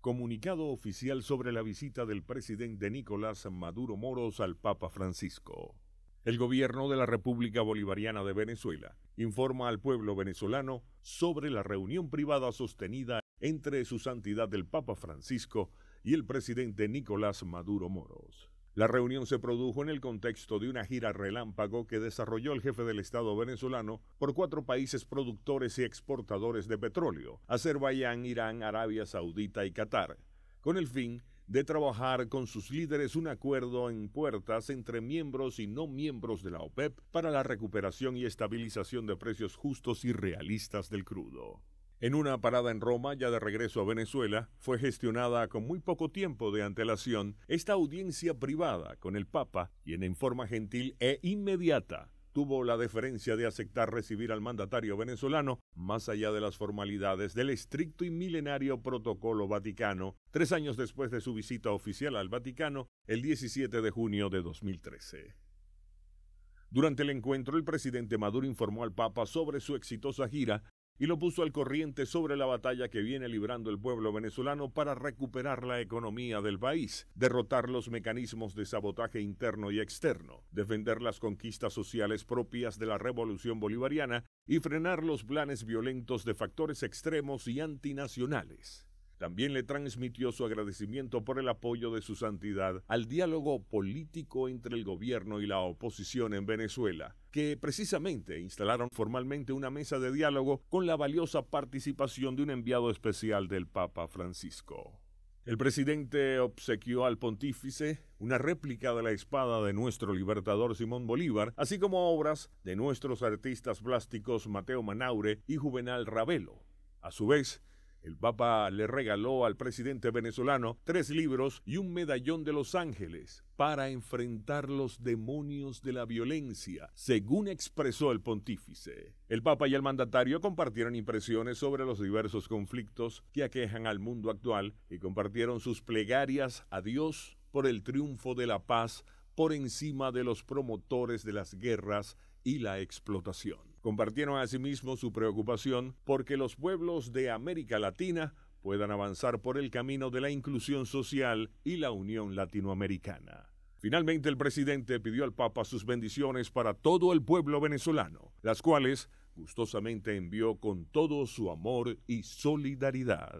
Comunicado oficial sobre la visita del presidente Nicolás Maduro Moros al Papa Francisco. El gobierno de la República Bolivariana de Venezuela informa al pueblo venezolano sobre la reunión privada sostenida entre su santidad el Papa Francisco y el presidente Nicolás Maduro Moros. La reunión se produjo en el contexto de una gira relámpago que desarrolló el jefe del Estado venezolano por cuatro países productores y exportadores de petróleo, Azerbaiyán, Irán, Arabia Saudita y Qatar, con el fin de trabajar con sus líderes un acuerdo en puertas entre miembros y no miembros de la OPEP para la recuperación y estabilización de precios justos y realistas del crudo. En una parada en Roma, ya de regreso a Venezuela, fue gestionada con muy poco tiempo de antelación esta audiencia privada con el Papa, quien en forma gentil e inmediata tuvo la deferencia de aceptar recibir al mandatario venezolano, más allá de las formalidades del estricto y milenario protocolo vaticano, tres años después de su visita oficial al Vaticano, el 17 de junio de 2013. Durante el encuentro, el presidente Maduro informó al Papa sobre su exitosa gira y lo puso al corriente sobre la batalla que viene librando el pueblo venezolano para recuperar la economía del país, derrotar los mecanismos de sabotaje interno y externo, defender las conquistas sociales propias de la revolución bolivariana y frenar los planes violentos de factores extremos y antinacionales. También le transmitió su agradecimiento por el apoyo de su santidad al diálogo político entre el gobierno y la oposición en Venezuela, que precisamente instalaron formalmente una mesa de diálogo con la valiosa participación de un enviado especial del Papa Francisco. El presidente obsequió al pontífice una réplica de la espada de nuestro libertador Simón Bolívar, así como obras de nuestros artistas plásticos Mateo Manaure y Juvenal Ravelo. A su vez, el Papa le regaló al presidente venezolano tres libros y un medallón de Los Ángeles para enfrentar los demonios de la violencia, según expresó el pontífice. El Papa y el mandatario compartieron impresiones sobre los diversos conflictos que aquejan al mundo actual y compartieron sus plegarias a Dios por el triunfo de la paz por encima de los promotores de las guerras y la explotación. Compartieron asimismo su preocupación porque los pueblos de América Latina puedan avanzar por el camino de la inclusión social y la unión latinoamericana. Finalmente, el presidente pidió al Papa sus bendiciones para todo el pueblo venezolano, las cuales gustosamente envió con todo su amor y solidaridad.